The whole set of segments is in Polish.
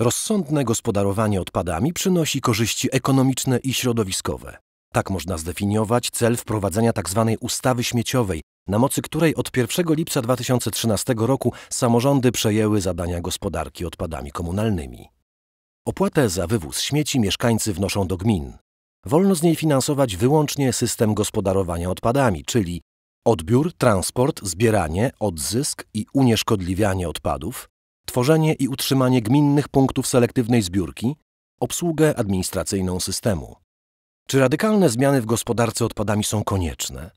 Rozsądne gospodarowanie odpadami przynosi korzyści ekonomiczne i środowiskowe. Tak można zdefiniować cel wprowadzenia tzw. Tak ustawy śmieciowej, na mocy której od 1 lipca 2013 roku samorządy przejęły zadania gospodarki odpadami komunalnymi. Opłatę za wywóz śmieci mieszkańcy wnoszą do gmin. Wolno z niej finansować wyłącznie system gospodarowania odpadami, czyli odbiór, transport, zbieranie, odzysk i unieszkodliwianie odpadów, tworzenie i utrzymanie gminnych punktów selektywnej zbiórki, obsługę administracyjną systemu. Czy radykalne zmiany w gospodarce odpadami są konieczne?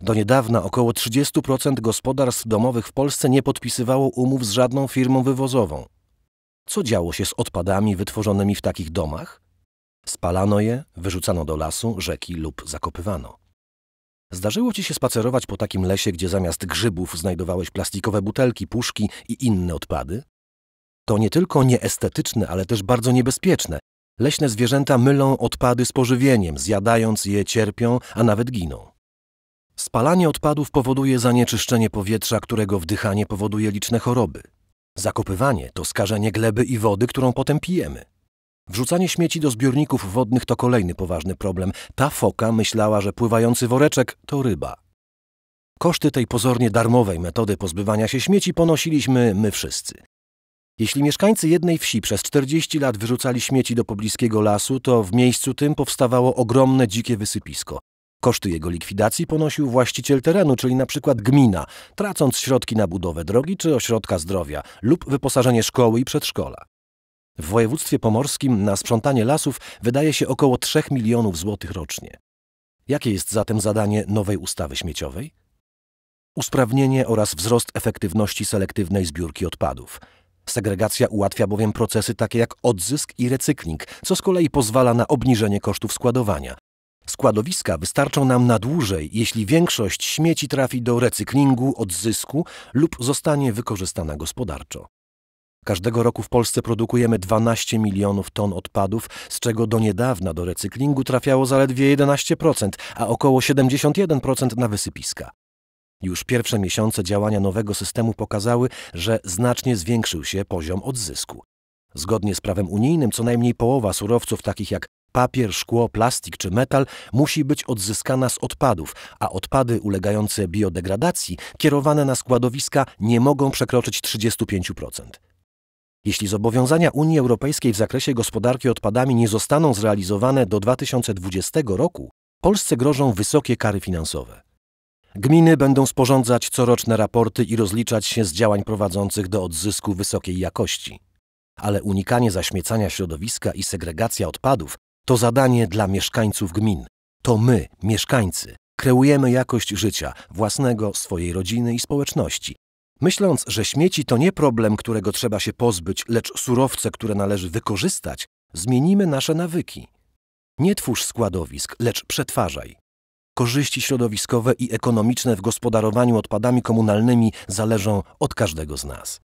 Do niedawna około 30% gospodarstw domowych w Polsce nie podpisywało umów z żadną firmą wywozową. Co działo się z odpadami wytworzonymi w takich domach? Spalano je, wyrzucano do lasu, rzeki lub zakopywano. Zdarzyło ci się spacerować po takim lesie, gdzie zamiast grzybów znajdowałeś plastikowe butelki, puszki i inne odpady? To nie tylko nieestetyczne, ale też bardzo niebezpieczne. Leśne zwierzęta mylą odpady z pożywieniem, zjadając je cierpią, a nawet giną. Spalanie odpadów powoduje zanieczyszczenie powietrza, którego wdychanie powoduje liczne choroby. Zakopywanie to skażenie gleby i wody, którą potem pijemy. Wrzucanie śmieci do zbiorników wodnych to kolejny poważny problem. Ta foka myślała, że pływający woreczek to ryba. Koszty tej pozornie darmowej metody pozbywania się śmieci ponosiliśmy my wszyscy. Jeśli mieszkańcy jednej wsi przez 40 lat wyrzucali śmieci do pobliskiego lasu, to w miejscu tym powstawało ogromne dzikie wysypisko. Koszty jego likwidacji ponosił właściciel terenu, czyli na przykład gmina, tracąc środki na budowę drogi czy ośrodka zdrowia lub wyposażenie szkoły i przedszkola. W województwie pomorskim na sprzątanie lasów wydaje się około 3 milionów złotych rocznie. Jakie jest zatem zadanie nowej ustawy śmieciowej? Usprawnienie oraz wzrost efektywności selektywnej zbiórki odpadów. Segregacja ułatwia bowiem procesy takie jak odzysk i recykling, co z kolei pozwala na obniżenie kosztów składowania. Składowiska wystarczą nam na dłużej, jeśli większość śmieci trafi do recyklingu, odzysku lub zostanie wykorzystana gospodarczo. Każdego roku w Polsce produkujemy 12 milionów ton odpadów, z czego do niedawna do recyklingu trafiało zaledwie 11%, a około 71% na wysypiska. Już pierwsze miesiące działania nowego systemu pokazały, że znacznie zwiększył się poziom odzysku. Zgodnie z prawem unijnym co najmniej połowa surowców takich jak papier, szkło, plastik czy metal musi być odzyskana z odpadów, a odpady ulegające biodegradacji kierowane na składowiska nie mogą przekroczyć 35%. Jeśli zobowiązania Unii Europejskiej w zakresie gospodarki odpadami nie zostaną zrealizowane do 2020 roku, Polsce grożą wysokie kary finansowe. Gminy będą sporządzać coroczne raporty i rozliczać się z działań prowadzących do odzysku wysokiej jakości. Ale unikanie zaśmiecania środowiska i segregacja odpadów to zadanie dla mieszkańców gmin. To my, mieszkańcy, kreujemy jakość życia własnego, swojej rodziny i społeczności, Myśląc, że śmieci to nie problem, którego trzeba się pozbyć, lecz surowce, które należy wykorzystać, zmienimy nasze nawyki. Nie twórz składowisk, lecz przetwarzaj. Korzyści środowiskowe i ekonomiczne w gospodarowaniu odpadami komunalnymi zależą od każdego z nas.